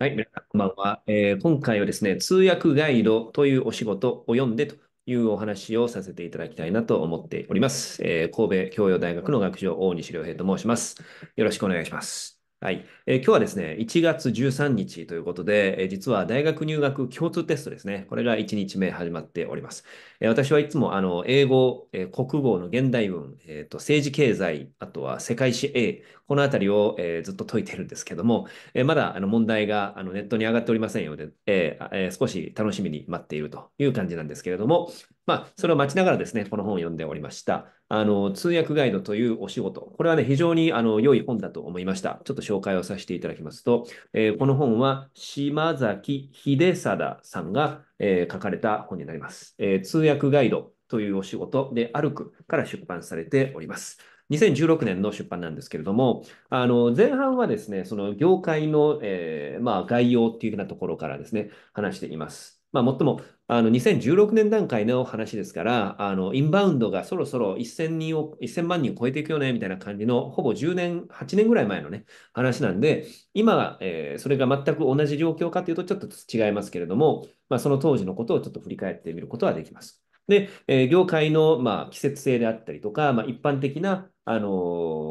はい、皆さん、こんばんは、えー、今回はですね、通訳ガイドというお仕事を読んでというお話をさせていただきたいなと思っております。えー、神戸教養大学の学長、大西良平と申します。よろしくお願いします。はい、えー、今日はですね、1月13日ということで、えー、実は大学入学共通テストですね、これが1日目始まっております。えー、私はいつもあの英語、え国語の現代文、えーと、政治経済、あとは世界史 A、このあたりを、えずっと解いてるんですけども、えまだあの問題があのネットに上がっておりませんので、ええ少し楽しみに待っているという感じなんですけれども、まあ、それを待ちながらですね、この本を読んでおりました。あの、通訳ガイドというお仕事。これはね、非常にあの良い本だと思いました。ちょっと紹介をさせていただきますと、えー、この本は島崎秀貞さんが、えー、書かれた本になります、えー、通訳ガイドというお仕事で、歩くから出版されております。2016年の出版なんですけれども、あの前半はですね、その業界の、えー、まあ、概要っていうふうなところからですね、話しています。まあ、もっとも、あの、2016年段階の話ですから、あの、インバウンドがそろそろ1000人を、1000万人を超えていくよね、みたいな感じの、ほぼ10年、8年ぐらい前のね、話なんで、今、えー、それが全く同じ状況かというとちょっと違いますけれども、まあ、その当時のことをちょっと振り返ってみることはできます。で、えー、業界の、まあ、季節性であったりとか、まあ、一般的な、あのー、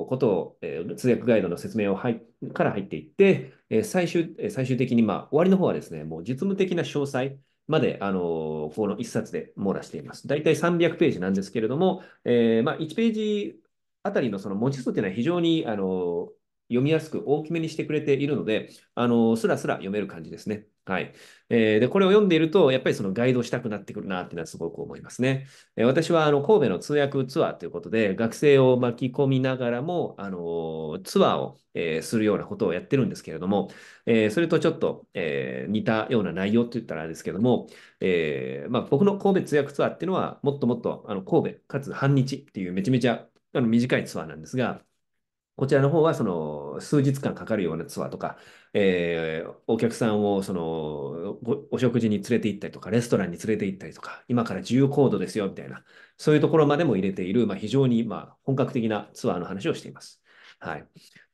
ことを、えー、通訳ガイドの説明を入から入っていって、え最終、最終的に、まあ、終わりの方はですね、もう実務的な詳細、まで、あの、この一冊で網羅しています。だいたい300ページなんですけれども、えー、まあ、1ページあたりのその文字数というのは非常に、あの、読みやすく大きめにしてくれているので、あの、すらすら読める感じですね。はい。えー、で、これを読んでいると、やっぱりそのガイドしたくなってくるなっていうのはすごく思いますね。えー、私はあの神戸の通訳ツアーということで、学生を巻き込みながらも、あのツアーを、えー、するようなことをやってるんですけれども、えそれとちょっと、え似たような内容って言ったらあれですけども、えまあ、僕の神戸通訳ツアーっていうのは、もっともっとあの神戸、かつ半日っていうめちゃめちゃあの短いツアーなんですが、こちらの方はその数日間かかるようなツアーとか、えー、お客さんをそのお食事に連れて行ったりとか、レストランに連れて行ったりとか、今から自由行動ですよみたいな、そういうところまでも入れている、まあ、非常にま本格的なツアーの話をしています。はい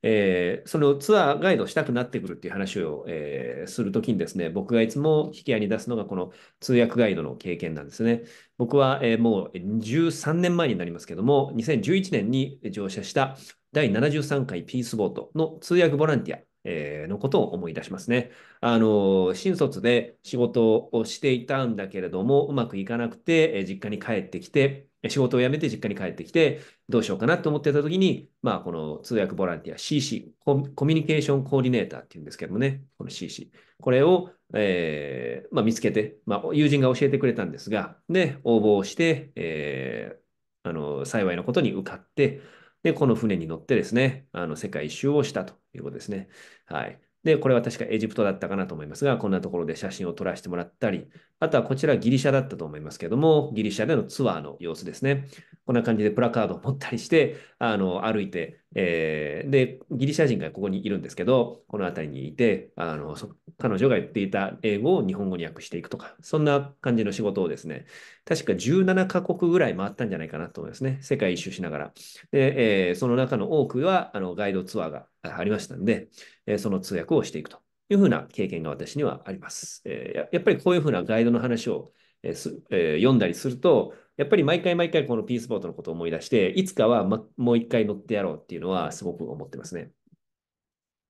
えー、そのツアーガイドしたくなってくるっていう話を、えー、するときにですね、僕がいつも引き合いに出すのがこの通訳ガイドの経験なんですね。僕は、えー、もう13年前になりますけども、2011年に乗車した第73回ピースボートの通訳ボランティア、えー、のことを思い出しますね。あの、新卒で仕事をしていたんだけれども、うまくいかなくて、え実家に帰ってきて、仕事を辞めて実家に帰ってきて、どうしようかなと思ってた時に、まあ、この通訳ボランティア CC、コミュニケーションコーディネーターっていうんですけどもね、この CC。これを、えー、まあ、見つけて、まあ、友人が教えてくれたんですが、で、応募をして、えー、あの、幸いなことに受かって、で、この船に乗ってですね、あの世界一周をしたということですね。はい。で、これは確かエジプトだったかなと思いますが、こんなところで写真を撮らせてもらったり、あとはこちらギリシャだったと思いますけども、ギリシャでのツアーの様子ですね。こんな感じでプラカードを持ったりして、あの、歩いて、えー、で、ギリシャ人がここにいるんですけど、この辺りにいて、あの彼女が言っていた英語を日本語に訳していくとか、そんな感じの仕事をですね、確か17カ国ぐらい回ったんじゃないかなと思いますね。世界一周しながら。で、えー、その中の多くはあのガイドツアーがありましたんで、えー、その通訳をしていくというふうな経験が私にはあります。えやっぱりこういうふうなガイドの話を、えー、読んだりすると、やっぱり毎回毎回このピースボートのことを思い出して、いつかは、ま、もう一回乗ってやろうっていうのはすごく思ってますね。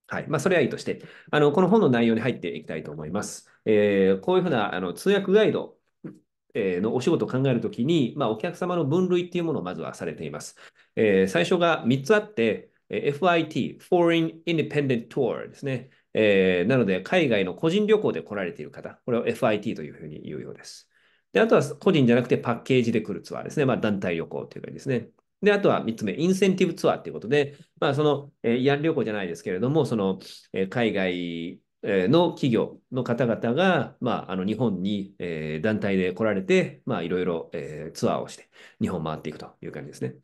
はい。まあ、それはいいとして、あの、この本の内容に入っていきたいと思います。えー、こういうふうなあの通訳ガイドのお仕事を考えるときに、まあ、お客様の分類っていうものをまずはされています。えー、最初が3つあって、FIT、Foreign Independent Tour ですね。えー、なので、海外の個人旅行で来られている方、これを FIT というふうに言うようです。で、あとは個人じゃなくてパッケージで来るツアーですね。まあ、団体旅行というかですね。で、あとは3つ目、インセンティブツアーということで、まあ、その、えー、旅行じゃないですけれども、その、えー、海外の企業の方々が、まあ、あの日本に、えー、団体で来られて、まあ、いろいろ、えー、ツアーをして、日本回っていくという感じですね。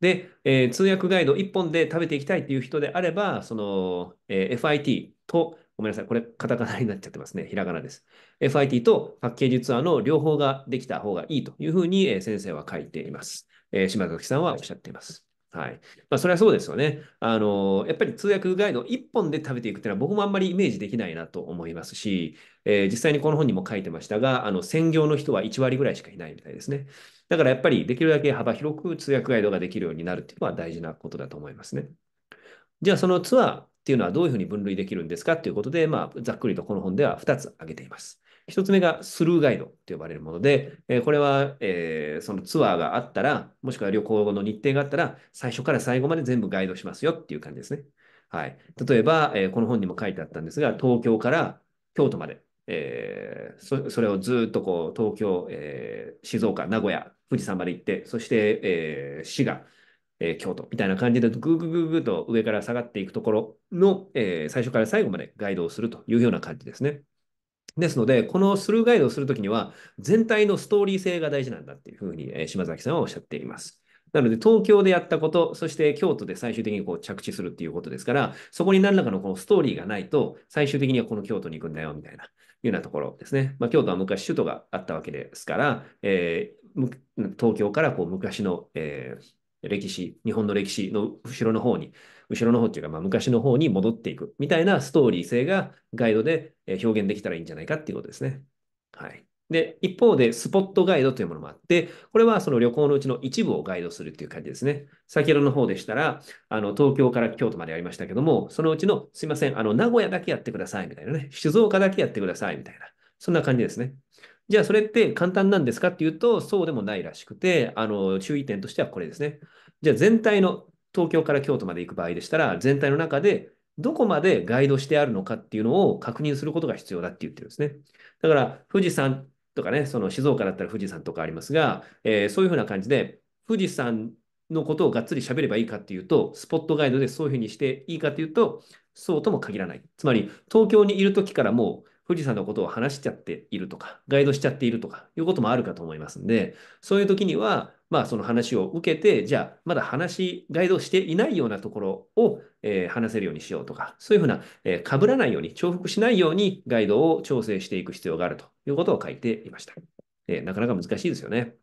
で、えー、通訳ガイド1本で食べていきたいという人であれば、その、えー、FIT と、ごめんなさい。これ、カタカナになっちゃってますね。ひらがなです。FIT とパッケージツアーの両方ができた方がいいというふうに、え先生は書いています。え島崎さんはおっしゃっています。はい。まあ、それはそうですよね。あの、やっぱり通訳ガイド1本で食べていくっていうのは僕もあんまりイメージできないなと思いますし、えー、実際にこの本にも書いてましたが、あの、専業の人は1割ぐらいしかいないみたいですね。だからやっぱりできるだけ幅広く通訳ガイドができるようになるっていうのは大事なことだと思いますね。じゃあそのツアー、っていうのはどういうふうに分類できるんですかっていうことで、まあ、ざっくりとこの本では2つ挙げています。1つ目がスルーガイドと呼ばれるもので、えこれは、えー、そのツアーがあったら、もしくは旅行の日程があったら、最初から最後まで全部ガイドしますよっていう感じですね。はい。例えば、えー、この本にも書いてあったんですが、東京から京都まで、えー、それをずっとこう東京、えー、静岡、名古屋、富士山まで行って、そして、え滋賀、えー、京都みたいな感じで、ぐぐぐぐと上から下がっていくところの、えー、最初から最後までガイドをするというような感じですね。ですので、このスルーガイドをするときには、全体のストーリー性が大事なんだっていうふうに、えー、島崎さんはおっしゃっています。なので、東京でやったこと、そして京都で最終的にこう着地するっていうことですから、そこに何らかのこのストーリーがないと、最終的にはこの京都に行くんだよ、みたいな、いうようなところですね。まあ、京都は昔首都があったわけですから、えー、東京からこう昔の、えー、歴史、日本の歴史の後ろの方に、後ろの方っていうか、まあ、昔の方に戻っていくみたいなストーリー性がガイドで表現できたらいいんじゃないかっていうことですね。はい。で、一方で、スポットガイドというものもあって、これはその旅行のうちの一部をガイドするっていう感じですね。先ほどの方でしたら、あの、東京から京都までやりましたけども、そのうちの、すいません、あの、名古屋だけやってくださいみたいなね、静岡だけやってくださいみたいな、そんな感じですね。じゃあそれって簡単なんですかっていうと、そうでもないらしくて、あの注意点としてはこれですね。じゃあ全体の東京から京都まで行く場合でしたら、全体の中でどこまでガイドしてあるのかっていうのを確認することが必要だって言ってるんですね。だから富士山とかね、その静岡だったら富士山とかありますが、えー、そういうふうな感じで、富士山のことをがっつり喋ればいいかっていうと、スポットガイドでそういうふうにしていいかっていうと、そうとも限らない。つまり、東京にいる時からもう富士山のことを話しちゃっているとか、ガイドしちゃっているとかいうこともあるかと思いますんで、そういう時には、まあ、その話を受けて、じゃあ、まだ話、ガイドしていないようなところを、えー、話せるようにしようとか、そういうふうな、えー、被らないように、重複しないようにガイドを調整していく必要があるということを書いていました。えー、なかなか難しいですよね。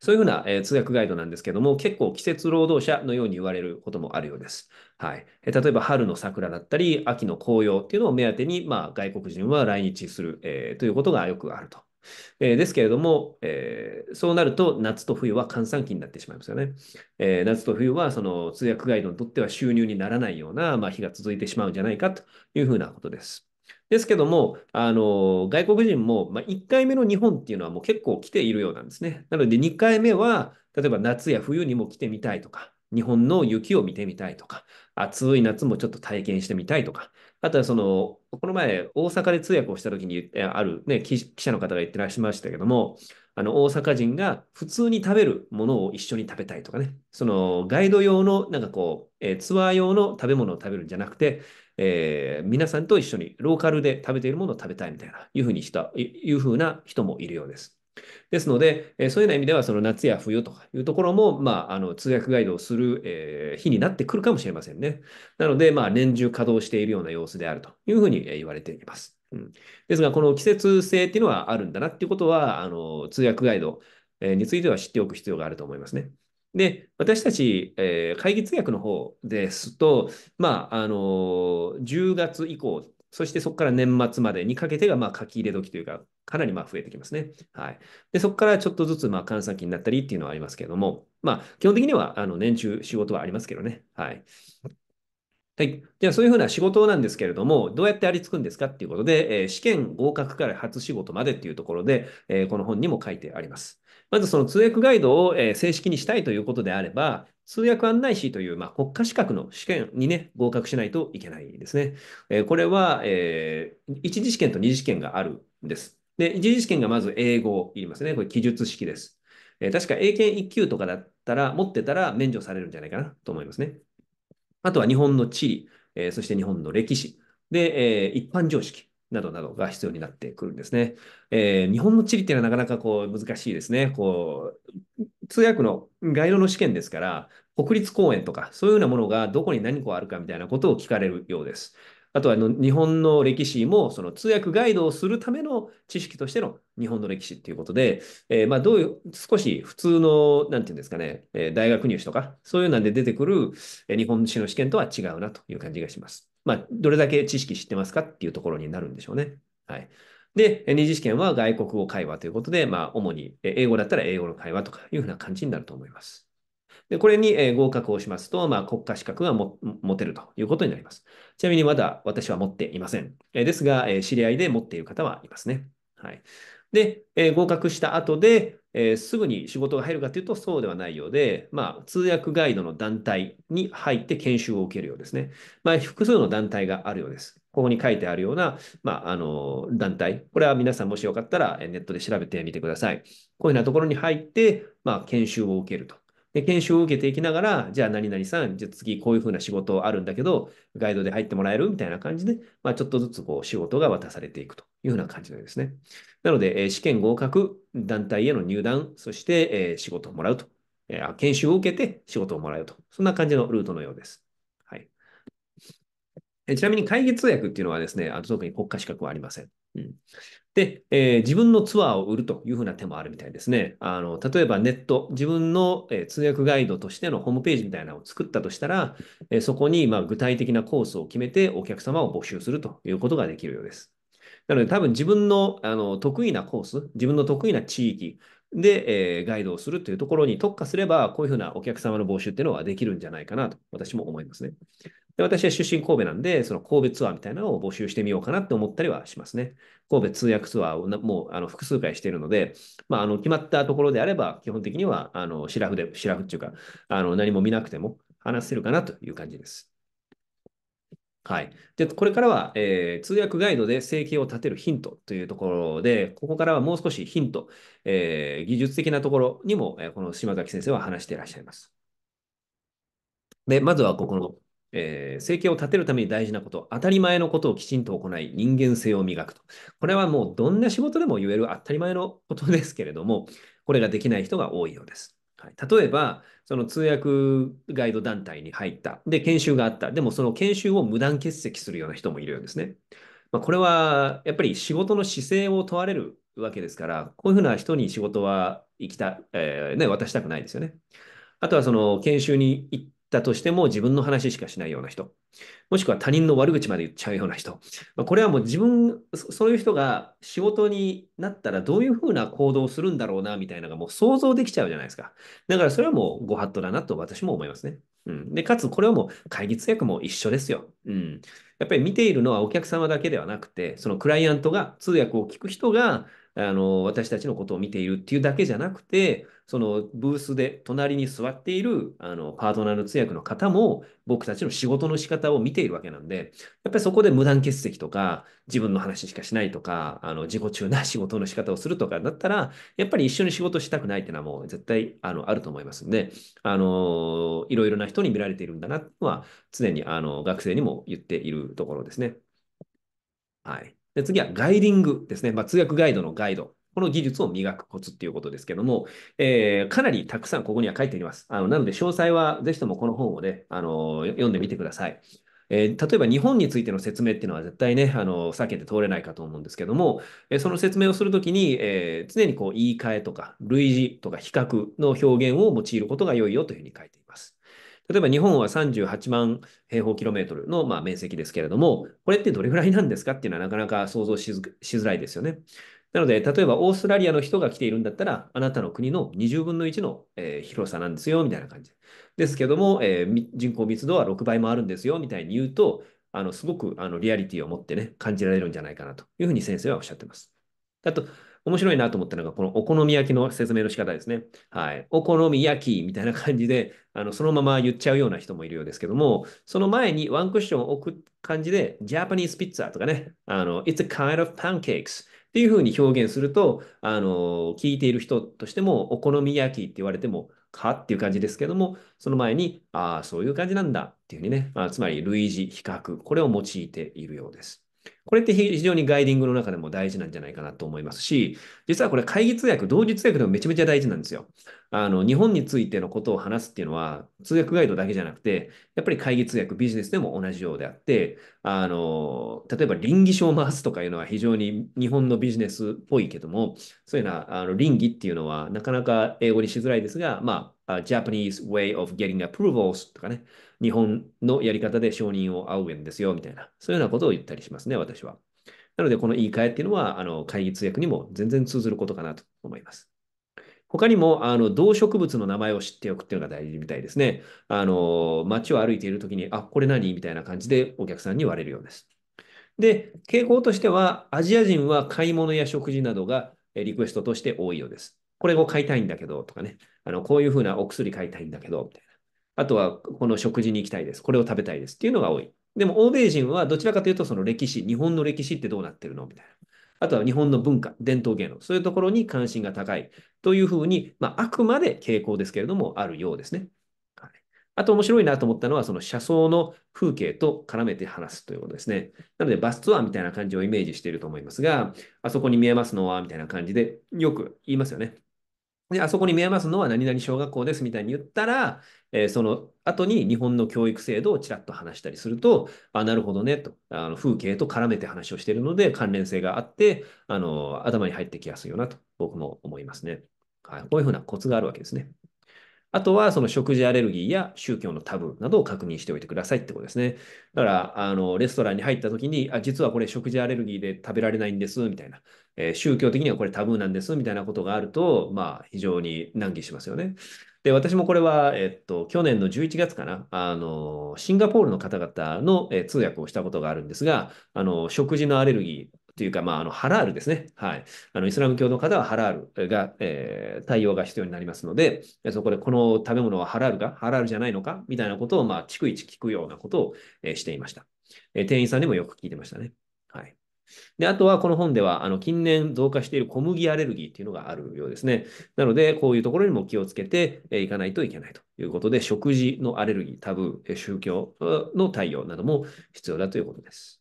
そういうふうな、えー、通訳ガイドなんですけども、結構季節労働者のように言われることもあるようです。はい。えー、例えば春の桜だったり、秋の紅葉っていうのを目当てに、まあ、外国人は来日する、えー、ということがよくあると。えー、ですけれども、えー、そうなると夏と冬は閑散期になってしまいますよね。えー、夏と冬はその通訳ガイドにとっては収入にならないような、まあ、日が続いてしまうんじゃないかというふうなことです。ですけども、あの、外国人も、まあ、1回目の日本っていうのはもう結構来ているようなんですね。なので2回目は、例えば夏や冬にも来てみたいとか、日本の雪を見てみたいとか、暑い夏もちょっと体験してみたいとか、あとはその、この前、大阪で通訳をした時に、ある、ね、記者の方が言ってらっしゃいましたけども、あの、大阪人が普通に食べるものを一緒に食べたいとかね、その、ガイド用の、なんかこう、えー、ツアー用の食べ物を食べるんじゃなくて、えー、皆さんと一緒にローカルで食べているものを食べたいみたいな、いうふうにした、いうふうな人もいるようです。ですので、えー、そういうような意味では、その夏や冬とかいうところも、まあ、あの通訳ガイドをする、えー、日になってくるかもしれませんね。なので、まあ、年中稼働しているような様子であるというふうに言われています。うん、ですが、この季節性っていうのはあるんだなっていうことは、あの通訳ガイドについては知っておく必要があると思いますね。で、私たち、えー、会議通訳の方ですと、まあ、あのー、10月以降、そしてそこから年末までにかけてが、まあ、書き入れ時というか、かなりまあ増えてきますね。はい。で、そこからちょっとずつ、まあ、閑散期になったりっていうのはありますけれども、まあ、基本的には、あの、年中仕事はありますけどね。はい。はい。じゃあ、そういうふうな仕事なんですけれども、どうやってありつくんですかっていうことで、えー、試験合格から初仕事までっていうところで、えー、この本にも書いてあります。まずその通訳ガイドを、正式にしたいということであれば、通訳案内士という、まあ、国家資格の試験にね、合格しないといけないですね。えこれは、えー、一次試験と二次試験があるんです。で、一次試験がまず英語言いますね。これ記述式です。え確か英検1級とかだったら、持ってたら免除されるんじゃないかなと思いますね。あとは日本の地理、えそして日本の歴史。で、え一般常識。などなどが必要になってくるんですね。えー、日本の地理っていうのはなかなかこう難しいですね。こう通訳のガイドの試験ですから、国立公園とか、そういうようなものがどこに何個あるかみたいなことを聞かれるようです。あとはあの日本の歴史もその通訳ガイドをするための知識としての日本の歴史ということで、えー、まあどういう少し普通のなんていうんですかね、えー、大学入試とかそういうなんで出てくる日本史の試験とは違うなという感じがします。まあ、どれだけ知識知ってますかっていうところになるんでしょうね。はい。で、二次試験は外国語会話ということで、まあ、主に英語だったら英語の会話とかいうふうな感じになると思います。で、これに、え合格をしますと、まあ、国家資格がも持てるということになります。ちなみにまだ私は持っていません。えですが、え知り合いで持っている方はいますね。はい。で、え合格した後で、えー、すぐに仕事が入るかというとそうではないようで、まあ、通訳ガイドの団体に入って研修を受けるようですね。まあ、複数の団体があるようです。ここに書いてあるような、まあ、あの団体、これは皆さんもしよかったらネットで調べてみてください。こういうようなところに入って、まあ、研修を受けるとで、研修を受けていきながら、じゃあ何々さん、じゃあ次こういうふうな仕事あるんだけど、ガイドで入ってもらえるみたいな感じで、まあ、ちょっとずつこう仕事が渡されていくというふうな感じなんですね。なので、え試験合格、団体への入団、そして、え仕事をもらうと、え研修を受けて仕事をもらうと。そんな感じのルートのようです。はい。ちなみに、会議通訳っていうのはですね、あの特に国家資格はありません。うんで、えー、自分のツアーを売るというふうな手もあるみたいですね。あの例えばネット、自分の、えー、通訳ガイドとしてのホームページみたいなのを作ったとしたら、えー、そこに、まあ、具体的なコースを決めてお客様を募集するということができるようです。なので多分自分のあの得意なコース、自分の得意な地域で、えー、ガイドをするというところに特化すれば、こういうふうなお客様の募集っていうのはできるんじゃないかなと私も思いますね。で、私は出身神戸なんで、その神戸ツアーみたいなのを募集してみようかなって思ったりはしますね。神戸通訳ツアーをもうあの複数回しているので、まあ、あの決まったところであれば、基本的にはあのシラフで、シラフっていうか、あの何も見なくても話せるかなという感じです。はい。で、これからは、えー、通訳ガイドで生計を立てるヒントというところで、ここからはもう少しヒント、えー、技術的なところにも、えー、この島崎先生は話していらっしゃいます。で、まずはここのえー、生計を立てるために大事なこと、当たり前のことをきちんと行い、人間性を磨くと。これはもうどんな仕事でも言える当たり前のことですけれども、これができない人が多いようです。はい、例えば、その通訳ガイド団体に入った。で、研修があった。でも、その研修を無断欠席するような人もいるようですね。まあ、これは、やっぱり仕事の姿勢を問われるわけですから、こういうふうな人に仕事は行きた、えー、ね、渡したくないですよね。あとは、その研修に行ってだとしても自分の話しかしないような人、もしくは他人の悪口まで言っちゃうような人、まあ、これはもう自分、そういう人が仕事になったらどういうふうな行動をするんだろうな、みたいなのがもう想像できちゃうじゃないですか。だからそれはもうご法度だなと私も思いますね。うん、で、かつこれはもう会議通訳も一緒ですよ。うん。やっぱり見ているのはお客様だけではなくて、そのクライアントが、通訳を聞く人が、あの、私たちのことを見ているっていうだけじゃなくて、そのブースで隣に座っている、あの、パートナーの通訳の方も、僕たちの仕事の仕方を見ているわけなんで、やっぱりそこで無断欠席とか、自分の話しかしないとか、あの、自己中な仕事の仕方をするとかだったら、やっぱり一緒に仕事したくないっていうのはもう絶対、あの、あると思いますんで、あの、いろいろな人に見られているんだなっていうのは、常に、あの、学生にも言っているところですね。はい。で次はガイディングですね。まあ、通訳ガイドのガイド。この技術を磨くコツっていうことですけども、えー、かなりたくさんここには書いてあります。あのなので、詳細はぜひともこの本をね、あの読んでみてください。えー、例えば日本についての説明っていうのは絶対ね、あの、避けて通れないかと思うんですけども、えその説明をするときに、えー、常にこう言い換えとか、類似とか比較の表現を用いることが良いよというふうに書いています。例えば日本は38万平方キロメートルの、まあ、面積ですけれども、これってどれぐらいなんですかっていうのはなかなか想像しづらいですよね。なので、例えばオーストラリアの人が来ているんだったら、あなたの国の20分の1の、えー、広さなんですよ、みたいな感じ。ですけども、えー、人口密度は6倍もあるんですよ、みたいに言うと、あのすごくあのリアリティを持ってね、感じられるんじゃないかなというふうに先生はおっしゃってます。あと、面白いなと思ったのが、このお好み焼きの説明の仕方ですね。はい。お好み焼きみたいな感じで、あのそのまま言っちゃうような人もいるようですけども、その前にワンクッションを置く感じで、ジャパニーズピッツァとかね、あの、It's a kind of pancakes っていうふうに表現すると、あの、聞いている人としても、お好み焼きって言われても、かっていう感じですけども、その前に、ああ、そういう感じなんだっていうふうにね、あつまり類似、比較、これを用いているようです。これって非常にガイディングの中でも大事なんじゃないかなと思いますし、実はこれ会議通訳、同時通訳でもめちゃめちゃ大事なんですよ。あの、日本についてのことを話すっていうのは、通訳ガイドだけじゃなくて、やっぱり会議通訳、ビジネスでも同じようであって、あの、例えば倫義書を回すとかいうのは非常に日本のビジネスっぽいけども、そういうのは、あの倫理っていうのはなかなか英語にしづらいですが、まあ、uh, Japanese way of getting approvals とかね、日本のやり方で承認を仰ぐんですよみたいな、そういうようなことを言ったりしますね、私は。なので、この言い換えっていうのは、あの会議通訳にも全然通ずることかなと思います。他にも、あの、動植物の名前を知っておくっていうのが大事みたいですね。あの、街を歩いているときに、あ、これ何みたいな感じでお客さんに言われるようです。で、傾向としては、アジア人は買い物や食事などがリクエストとして多いようです。これを買いたいんだけどとかね、あのこういうふうなお薬買いたいんだけど、みたいな。あとは、この食事に行きたいです。これを食べたいですっていうのが多い。でも、欧米人はどちらかというと、その歴史、日本の歴史ってどうなってるのみたいな。あとは日本の文化、伝統芸能、そういうところに関心が高いというふうに、まあ、あくまで傾向ですけれども、あるようですね。はい、あと面白いなと思ったのは、その車窓の風景と絡めて話すということですね。なので、バスツアーみたいな感じをイメージしていると思いますが、あそこに見えますのは、みたいな感じで、よく言いますよね。で、あそこに見えますのは何々小学校ですみたいに言ったら、えー、その後に日本の教育制度をちらっと話したりすると、あ、なるほどねと、あの風景と絡めて話をしているので、関連性があって、あの頭に入ってきやすいよなと、僕も思いますね。はい、こういうふうなコツがあるわけですね。あとは、その食事アレルギーや宗教のタブーなどを確認しておいてくださいってことですね。だから、あの、レストランに入った時に、あ、実はこれ食事アレルギーで食べられないんです、みたいな。えー、宗教的にはこれタブーなんです、みたいなことがあると、まあ、非常に難儀しますよね。で、私もこれは、えっと、去年の11月かな、あの、シンガポールの方々の、えー、通訳をしたことがあるんですが、あの、食事のアレルギー、っていうか、まあ、あのハラールですね。はい。あのイスラム教の方はハラールが、えー、対応が必要になりますので、そこでこの食べ物はハラールか、ハラールじゃないのかみたいなことを、まあ、逐一聞くようなことを、えー、していました、えー、店員さんにもよく聞いてましたね。はい。で、あとはこの本では、あの、近年増加している小麦アレルギーっていうのがあるようですね。なので、こういうところにも気をつけていかないといけないということで、食事のアレルギー、タブー、宗教の対応なども必要だということです。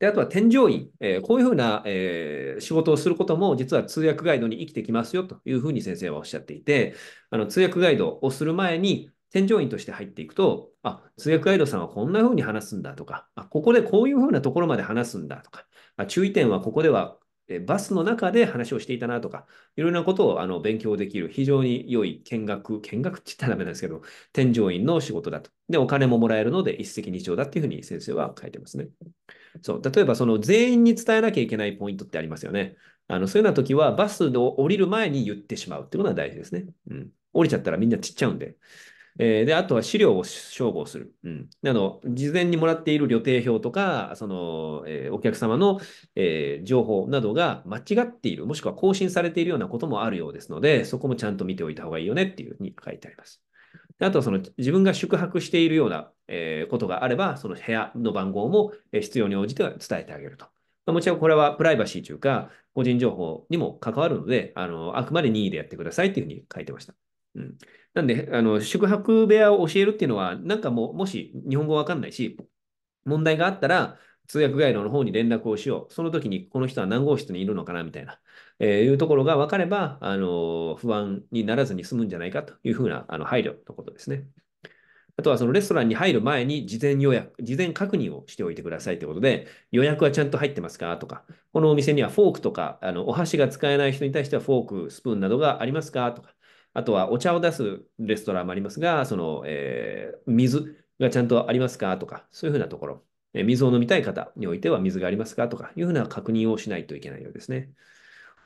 で、あとは添乗員、えー、こういうふうな、えー、仕事をすることも、実は通訳ガイドに生きてきますよというふうに先生はおっしゃっていて、あの通訳ガイドをする前に、添乗員として入っていくと、あ、通訳ガイドさんはこんなふうに話すんだとか、あ、ここでこういうふうなところまで話すんだとか、あ注意点はここではで、バスの中で話をしていたなとか、いろいろなことをあの勉強できる、非常に良い見学、見学って言ったらダメなんですけど、添乗員の仕事だと。で、お金ももらえるので一石二鳥だっていうふうに先生は書いてますね。そう、例えばその全員に伝えなきゃいけないポイントってありますよね。あのそういうような時は、バスを降りる前に言ってしまうっていうのが大事ですね。うん。降りちゃったらみんな散っちゃうんで。えー、で、あとは資料を照合する。うん。あの、事前にもらっている予定表とか、その、えー、お客様の、えー、情報などが間違っている、もしくは更新されているようなこともあるようですので、そこもちゃんと見ておいた方がいいよねっていうふうに書いてあります。あとはその自分が宿泊しているような、えことがあれば、その部屋の番号も必要に応じては伝えてあげると。まもちろんこれはプライバシーというか、個人情報にも関わるので、あのあくまで任意でやってくださいっていうふうに書いてました。うんなんで、あの、宿泊部屋を教えるっていうのは、なんかもう、もし日本語わかんないし、問題があったら、通訳ガイドの方に連絡をしよう。その時に、この人は何号室にいるのかなみたいな、えー、いうところが分かれば、あの、不安にならずに済むんじゃないかというふうな、あの、配慮のことですね。あとは、そのレストランに入る前に事前予約、事前確認をしておいてくださいということで、予約はちゃんと入ってますかとか、このお店にはフォークとか、あの、お箸が使えない人に対してはフォーク、スプーンなどがありますかとか、あとはお茶を出すレストランもありますが、その、えー、水がちゃんとありますかとか、そういうふうなところ、えー、水を飲みたい方においては水がありますかとかいうふうな確認をしないといけないようですね。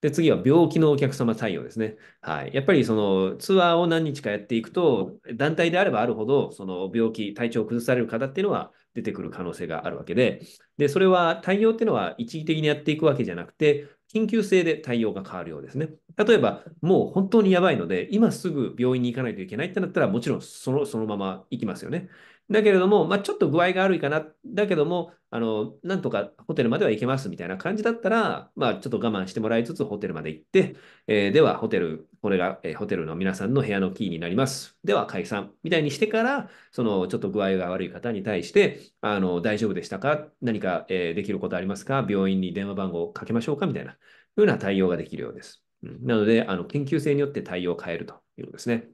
で、次は病気のお客様対応ですね。はい。やっぱりそのツアーを何日かやっていくと、団体であればあるほど、その病気、体調を崩される方っていうのは出てくる可能性があるわけで、で、それは対応っていうのは一時的にやっていくわけじゃなくて、緊急性で対応が変わるようですね。例えば、もう本当にやばいので、今すぐ病院に行かないといけないってなったら、もちろんそのそのまま行きますよね。だけれども、まあ、ちょっと具合が悪いかな、だけども、あの、なんとかホテルまでは行けますみたいな感じだったら、まあ、ちょっと我慢してもらいつつホテルまで行って、えー、ではホテル、これが、えー、ホテルの皆さんの部屋のキーになります。では解散みたいにしてから、そのちょっと具合が悪い方に対して、あの、大丈夫でしたか何か、えー、できることありますか病院に電話番号をかけましょうかみたいな、ような対応ができるようです。なので、あの研究性によって対応を変えるということですね。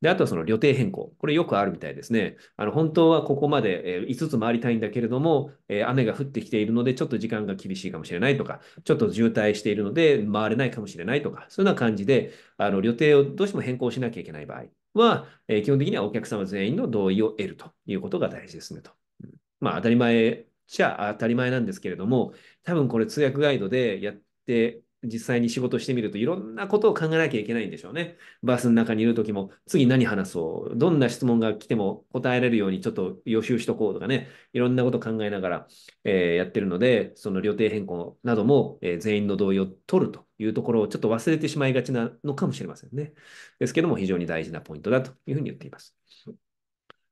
で、あとはその予定変更。これよくあるみたいですね。あの、本当はここまで、え5つ回りたいんだけれども、えー、雨が降ってきているので、ちょっと時間が厳しいかもしれないとか、ちょっと渋滞しているので、回れないかもしれないとか、そういうような感じで、あの、予定をどうしても変更しなきゃいけない場合は、えー、基本的にはお客様全員の同意を得るということが大事ですねと。うん、まあ、当たり前じゃ当たり前なんですけれども、多分これ通訳ガイドでやって実際に仕事してみるといろんなことを考えなきゃいけないんでしょうね。バスの中にいるときも、次何話そうどんな質問が来ても答えられるようにちょっと予習しとこうとかね、いろんなことを考えながら、えー、やってるので、その予定変更なども、えー、全員の同意を取るというところをちょっと忘れてしまいがちなのかもしれませんね。ですけども、非常に大事なポイントだというふうに言っています。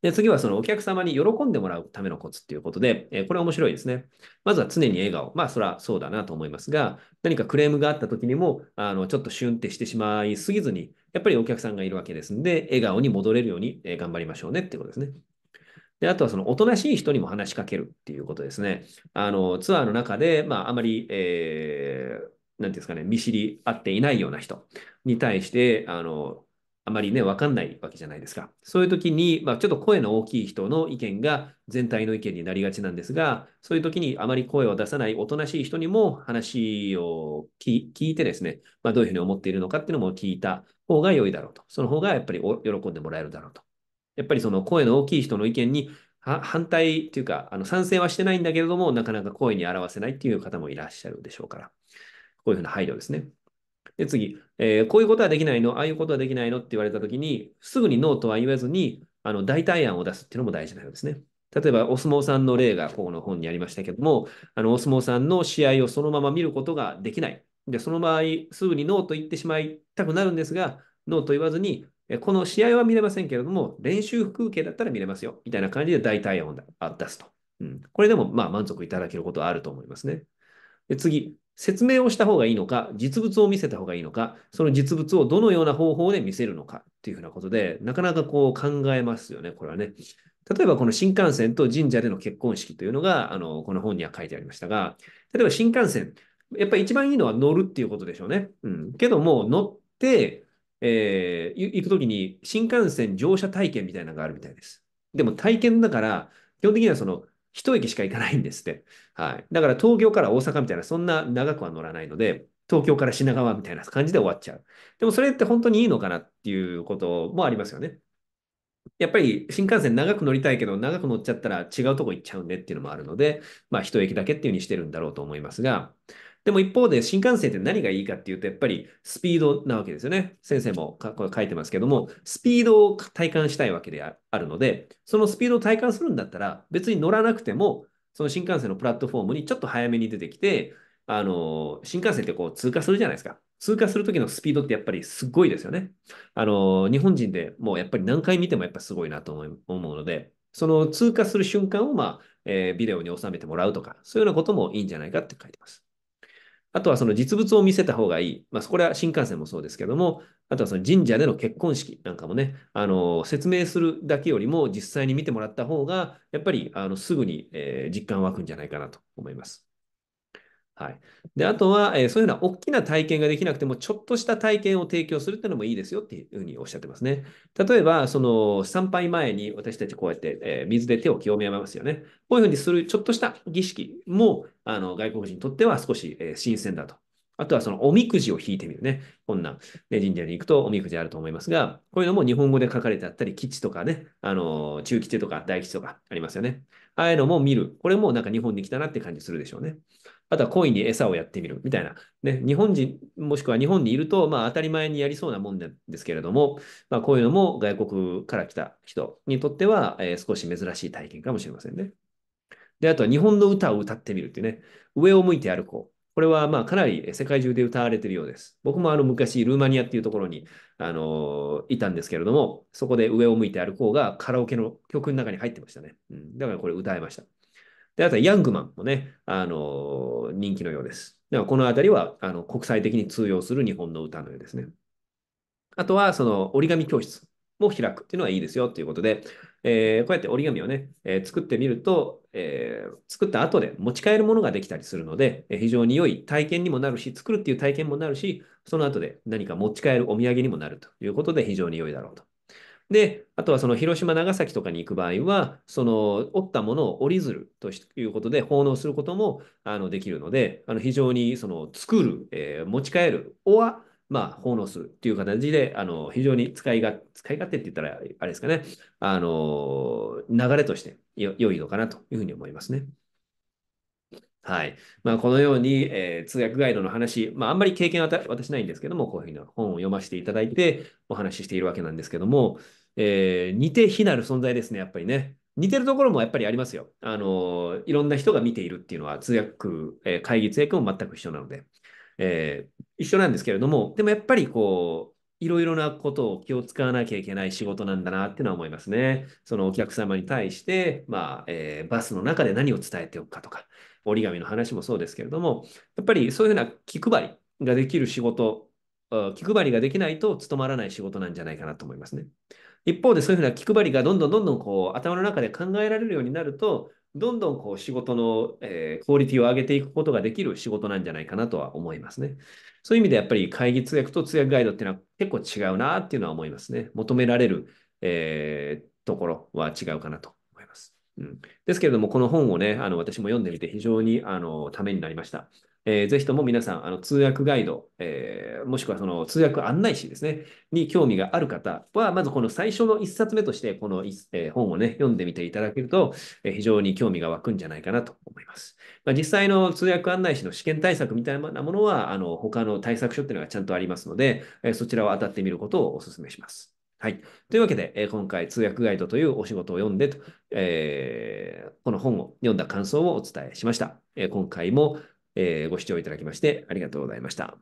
で、次はそのお客様に喜んでもらうためのコツっていうことで、えー、これ面白いですね。まずは常に笑顔。まあ、そらそうだなと思いますが、何かクレームがあった時にも、あの、ちょっとシュンってしてしまいすぎずに、やっぱりお客さんがいるわけですんで、笑顔に戻れるように、えー、頑張りましょうねっていうことですね。で、あとはそのおとなしい人にも話しかけるっていうことですね。あの、ツアーの中で、まあ、あまり、えー、なんていうんですかね、見知り合っていないような人に対して、あの、あまりね、わかんないわけじゃないですか。そういう時に、まあ、ちょっと声の大きい人の意見が全体の意見になりがちなんですが、そういう時にあまり声を出さないおとなしい人にも話を聞いてですね、まあ、どういうふうに思っているのかっていうのも聞いた方が良いだろうと。その方がやっぱり喜んでもらえるだろうと。やっぱりその声の大きい人の意見に反対というか、あの賛成はしてないんだけれども、なかなか声に表せないっていう方もいらっしゃるでしょうから、こういうふうな配慮ですね。で、次、えー、こういうことはできないの、ああいうことはできないのって言われたときに、すぐにノーとは言わずに、あの、代替案を出すっていうのも大事なようですね。例えば、お相撲さんの例がここの本にありましたけども、あの、お相撲さんの試合をそのまま見ることができない。で、その場合、すぐにノーと言ってしまいたくなるんですが、ノーと言わずに、この試合は見れませんけれども、練習風景だったら見れますよ、みたいな感じで代替案を出すと。うん、これでもまあ満足いただけることはあると思いますね。で次、説明をした方がいいのか、実物を見せた方がいいのか、その実物をどのような方法で見せるのかっていうふうなことで、なかなかこう考えますよね、これはね。例えばこの新幹線と神社での結婚式というのが、あの、この本には書いてありましたが、例えば新幹線、やっぱり一番いいのは乗るっていうことでしょうね。うん。けども、乗って、えー、行くときに新幹線乗車体験みたいなのがあるみたいです。でも体験だから、基本的にはその、一駅しか行かないんですって。はい。だから東京から大阪みたいな、そんな長くは乗らないので、東京から品川みたいな感じで終わっちゃう。でもそれって本当にいいのかなっていうこともありますよね。やっぱり新幹線長く乗りたいけど、長く乗っちゃったら違うとこ行っちゃうねっていうのもあるので、まあ一駅だけっていう風にしてるんだろうと思いますが、でも一方で新幹線って何がいいかっていうと、やっぱりスピードなわけですよね。先生もかこれ書いてますけども、スピードを体感したいわけであるので、そのスピードを体感するんだったら、別に乗らなくても、その新幹線のプラットフォームにちょっと早めに出てきて、あの、新幹線ってこう通過するじゃないですか。通過するときのスピードってやっぱりすごいですよね。あの、日本人でもうやっぱり何回見てもやっぱすごいなと思うので、その通過する瞬間を、まあ、えー、ビデオに収めてもらうとか、そういうようなこともいいんじゃないかって書いてます。あとはその実物を見せた方がいい。まあ、これは新幹線もそうですけども、あとはその神社での結婚式なんかもね、あの説明するだけよりも実際に見てもらった方が、やっぱりあのすぐに、え実感湧くんじゃないかなと思います。はい。で、あとは、えー、そういうような大きな体験ができなくても、ちょっとした体験を提供するっていうのもいいですよっていうふうにおっしゃってますね。例えば、その参拝前に私たちこうやって、えー、水で手を清めますよね。こういうふうにするちょっとした儀式も、あの、外国人にとっては少し、えー、新鮮だと。あとはそのおみくじを引いてみるね。こんな、ね、神社に行くとおみくじあると思いますが、こういうのも日本語で書かれてあったり、吉とかね、あの、中吉とか大吉とかありますよね。ああいうのも見る。これもなんか日本に来たなって感じするでしょうね。あとは恋に餌をやってみるみたいな、ね、日本人、もしくは日本にいると、まあ、当たり前にやりそうなもんなんですけれども、まあ、こういうのも外国から来た人にとっては、えー、少し珍しい体験かもしれませんね。で、あとは日本の歌を歌ってみるっていうね、上を向いて歩こう。これはまあかなり世界中で歌われているようです。僕もあの昔ルーマニアっていうところに、あのいたんですけれども、そこで上を向いて歩こうがカラオケの曲の中に入ってましたね。うん、だからこれ歌えました。で、あとはヤングマンもね、あの、人気のようです。ではこのあたりは、あの、国際的に通用する日本の歌のようですね。あとは、その、折り紙教室も開くっていうのはいいですよということで、えー、こうやって折り紙をね、えー、作ってみると、えー、作った後で持ち帰るものができたりするので、え非常に良い体験にもなるし、作るっていう体験もなるし、その後で何か持ち帰るお土産にもなるということで非常に良いだろうと。で、あとはその広島、長崎とかに行く場合は、その折ったものを折り鶴ということで奉納することもあのできるので、あの非常にその作る、えー、持ち帰る、おは、まあ、奉納するという形で、あの非常に使いが使い勝手って言ったらあれですかね、あの流れとして良いのかなというふうに思いますね。はい。まあ、このように、えー、通訳ガイドの話、まあ、あんまり経験は私ないんですけども、こういうふうな本を読ませていただいてお話ししているわけなんですけども、えー、似て非なる存在ですね、やっぱりね。似てるところもやっぱりありますよ。あの、いろんな人が見ているっていうのは、通訳、えー、会議通訳も全く一緒なので、えー、一緒なんですけれども、でもやっぱりこう、いろいろなことを気を使わなきゃいけない仕事なんだなっていうのは思いますね。そのお客様に対して、まあ、えー、バスの中で何を伝えておくかとか、折り紙の話もそうですけれども、やっぱりそういうふうな気配りができる仕事、気配りができないと務まらない仕事なんじゃないかなと思いますね。一方でそういうふうな気配りがどんどんどんどんこう頭の中で考えられるようになると、どんどんこう仕事の、えー、クオリティを上げていくことができる仕事なんじゃないかなとは思いますね。そういう意味でやっぱり会議通訳と通訳ガイドっていうのは結構違うなっていうのは思いますね。求められる、えー、ところは違うかなとうん、ですけれども、この本をね、あの私も読んでみて非常にあのためになりました。えー、ぜひとも皆さん、あの通訳ガイド、えー、もしくはその通訳案内誌ですね、に興味がある方は、まずこの最初の1冊目として、この、えー、本をね、読んでみていただけると、えー、非常に興味が湧くんじゃないかなと思います。まあ、実際の通訳案内誌の試験対策みたいなものは、あの他の対策書っていうのがちゃんとありますので、えそちらを当たってみることをお勧めします。はい。というわけで、えー、今回通訳ガイドというお仕事を読んでと、えー、この本を読んだ感想をお伝えしました。えー、今回も、えご視聴いただきましてありがとうございました。